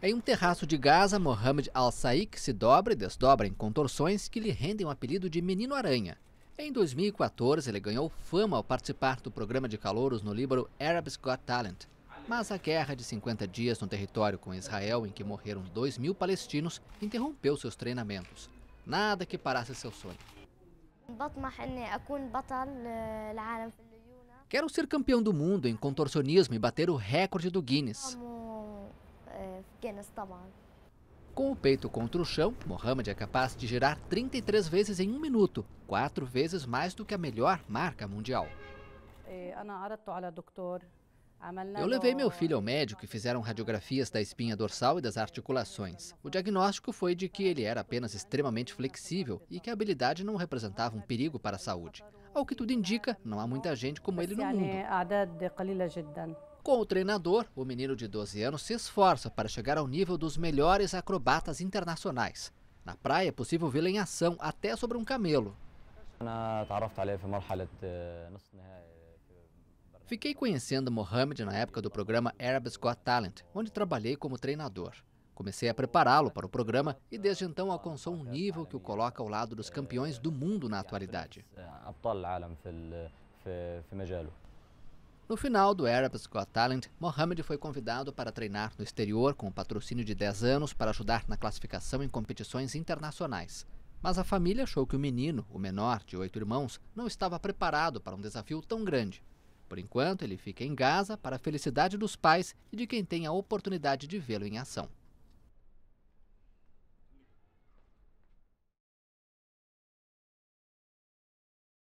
Em um terraço de Gaza, Mohamed Al-Saik se dobra e desdobra em contorções que lhe rendem o apelido de Menino Aranha. Em 2014, ele ganhou fama ao participar do programa de calouros no Líbano Arabs Got Talent. Mas a guerra de 50 dias no território com Israel, em que morreram 2 mil palestinos, interrompeu seus treinamentos. Nada que parasse seu sonho. Quero ser campeão do mundo em contorcionismo e bater o recorde do Guinness. Com o peito contra o chão, Mohamed é capaz de girar 33 vezes em um minuto, quatro vezes mais do que a melhor marca mundial. É, Eu levei meu filho ao médico e fizeram radiografias da espinha dorsal e das articulações. O diagnóstico foi de que ele era apenas extremamente flexível e que a habilidade não representava um perigo para a saúde. Ao que tudo indica, não há muita gente como ele no mundo. Com o treinador, o menino de 12 anos se esforça para chegar ao nível dos melhores acrobatas internacionais. Na praia é possível vê-lo em ação até sobre um camelo. Fiquei conhecendo Mohamed na época do programa Arab's Got Talent, onde trabalhei como treinador. Comecei a prepará-lo para o programa e desde então alcançou um nível que o coloca ao lado dos campeões do mundo na atualidade. No final do Arabs Got Talent, Mohamed foi convidado para treinar no exterior com um patrocínio de 10 anos para ajudar na classificação em competições internacionais. Mas a família achou que o menino, o menor de oito irmãos, não estava preparado para um desafio tão grande. Por enquanto, ele fica em Gaza para a felicidade dos pais e de quem tem a oportunidade de vê-lo em ação.